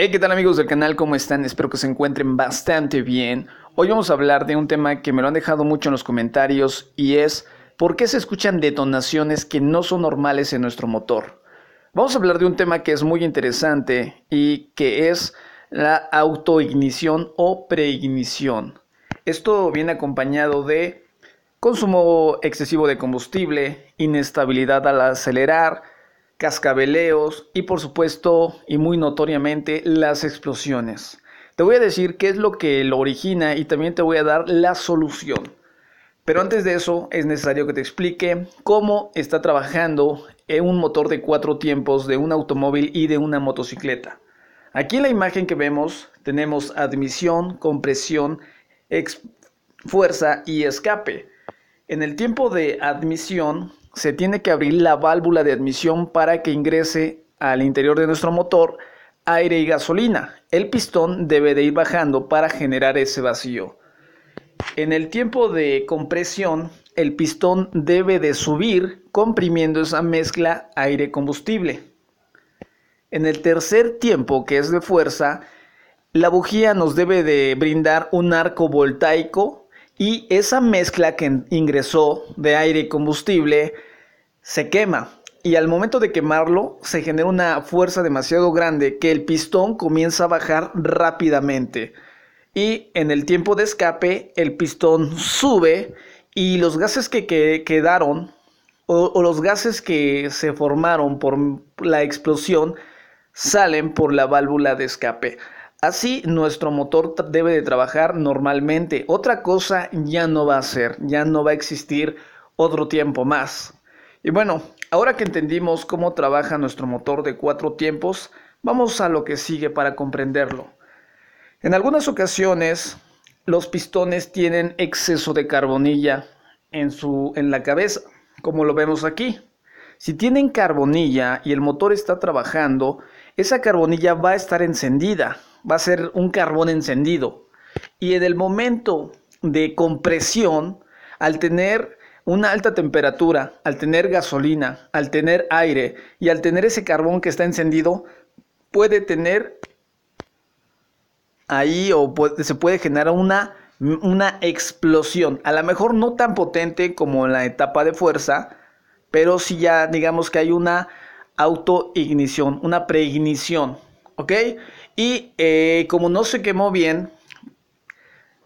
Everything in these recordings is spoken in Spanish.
Hey, ¿qué tal amigos del canal? ¿Cómo están? Espero que se encuentren bastante bien. Hoy vamos a hablar de un tema que me lo han dejado mucho en los comentarios y es ¿por qué se escuchan detonaciones que no son normales en nuestro motor? Vamos a hablar de un tema que es muy interesante y que es la autoignición o preignición. Esto viene acompañado de consumo excesivo de combustible, inestabilidad al acelerar, cascabeleos y por supuesto y muy notoriamente las explosiones. Te voy a decir qué es lo que lo origina y también te voy a dar la solución. Pero antes de eso es necesario que te explique cómo está trabajando en un motor de cuatro tiempos de un automóvil y de una motocicleta. Aquí en la imagen que vemos tenemos admisión, compresión, fuerza y escape. En el tiempo de admisión se tiene que abrir la válvula de admisión para que ingrese al interior de nuestro motor aire y gasolina. El pistón debe de ir bajando para generar ese vacío. En el tiempo de compresión, el pistón debe de subir comprimiendo esa mezcla aire-combustible. En el tercer tiempo, que es de fuerza, la bujía nos debe de brindar un arco voltaico y esa mezcla que ingresó de aire y combustible se quema. Y al momento de quemarlo se genera una fuerza demasiado grande que el pistón comienza a bajar rápidamente. Y en el tiempo de escape el pistón sube y los gases que, quedaron o los gases que se formaron por la explosión salen por la válvula de escape. Así nuestro motor debe de trabajar normalmente. Otra cosa ya no va a ser, ya no va a existir otro tiempo más. Y bueno, ahora que entendimos cómo trabaja nuestro motor de cuatro tiempos, vamos a lo que sigue para comprenderlo. En algunas ocasiones los pistones tienen exceso de carbonilla en, su, en la cabeza, como lo vemos aquí. Si tienen carbonilla y el motor está trabajando, esa carbonilla va a estar encendida, va a ser un carbón encendido. Y en el momento de compresión, al tener una alta temperatura, al tener gasolina, al tener aire y al tener ese carbón que está encendido, puede tener ahí o se puede generar una, una explosión. A lo mejor no tan potente como en la etapa de fuerza, pero si ya digamos que hay una autoignición, una preignición. ¿Ok? Y eh, como no se quemó bien,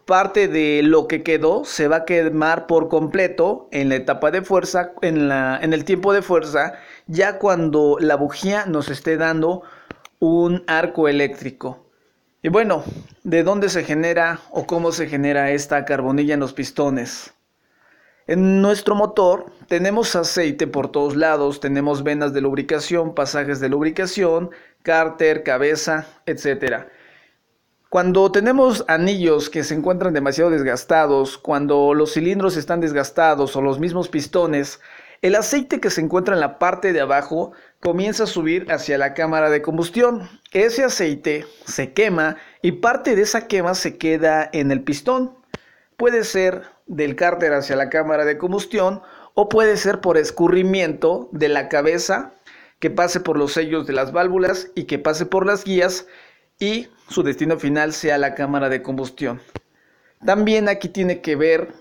parte de lo que quedó se va a quemar por completo en la etapa de fuerza, en el tiempo de fuerza, ya cuando la bujía nos esté dando un arco eléctrico. Y bueno, ¿de dónde se genera o cómo se genera esta carbonilla en los pistones? En nuestro motor tenemos aceite por todos lados, tenemos venas de lubricación, pasajes de lubricación, cárter, cabeza, etcétera Cuando tenemos anillos que se encuentran demasiado desgastados, cuando los cilindros están desgastados o los mismos pistones, el aceite que se encuentra en la parte de abajo comienza a subir hacia la cámara de combustión. Ese aceite se quema y parte de esa quema se queda en el pistón. Puede ser del cárter hacia la cámara de combustión o puede ser por escurrimiento de la cabeza que pase por los sellos de las válvulas y que pase por las guías y su destino final sea la cámara de combustión. También aquí tiene que ver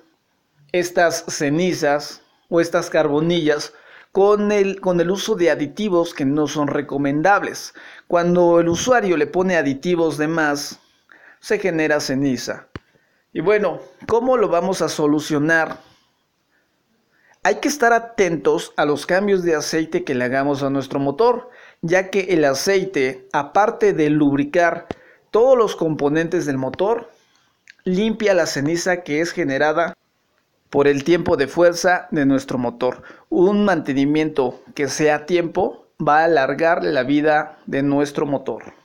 estas cenizas o estas carbonillas con el, con el uso de aditivos que no son recomendables. Cuando el usuario le pone aditivos de más, se genera ceniza. Y bueno, ¿cómo lo vamos a solucionar? Hay que estar atentos a los cambios de aceite que le hagamos a nuestro motor, ya que el aceite, aparte de lubricar todos los componentes del motor, limpia la ceniza que es generada por el tiempo de fuerza de nuestro motor. Un mantenimiento que sea a tiempo va a alargar la vida de nuestro motor.